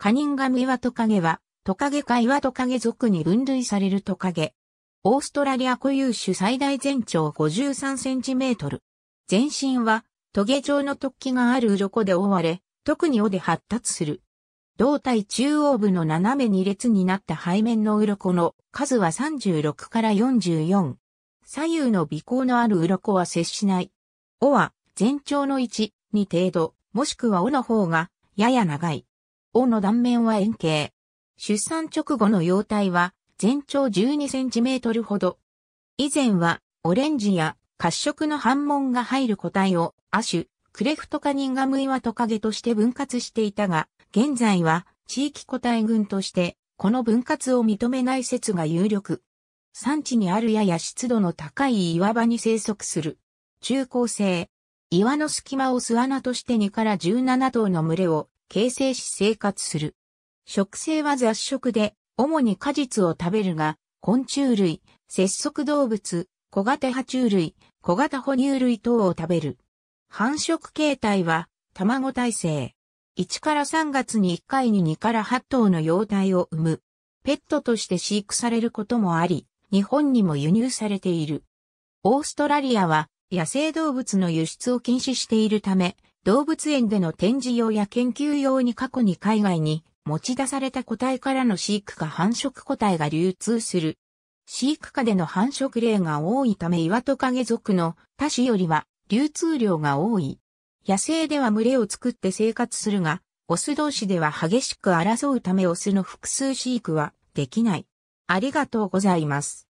カニンガム岩トカゲは、トカゲイ岩トカゲ族に分類されるトカゲ。オーストラリア固有種最大全長53センチメートル。全身は、トゲ状の突起がある鱗で覆われ、特に尾で発達する。胴体中央部の斜め2列になった背面の鱗の数は36から44。左右の尾行のある鱗は接しない。尾は全長の1、2程度、もしくは尾の方がやや長い。尾の断面は円形。出産直後の幼体は全長12センチメートルほど。以前はオレンジや褐色の反紋が入る個体を亜種、クレフトカニンガムイワトカゲとして分割していたが、現在は地域個体群としてこの分割を認めない説が有力。産地にあるやや湿度の高い岩場に生息する。中高生。岩の隙間を巣穴として2から17頭の群れを形成し生活する。食性は雑食で、主に果実を食べるが、昆虫類、節足動物、小型爬虫類、小型哺乳類等を食べる。繁殖形態は、卵体制。1から3月に1回に2から8頭の幼体を産む。ペットとして飼育されることもあり、日本にも輸入されている。オーストラリアは野生動物の輸出を禁止しているため、動物園での展示用や研究用に過去に海外に持ち出された個体からの飼育か繁殖個体が流通する。飼育下での繁殖例が多いため岩トカゲ族の他種よりは流通量が多い。野生では群れを作って生活するが、オス同士では激しく争うためオスの複数飼育はできない。ありがとうございます。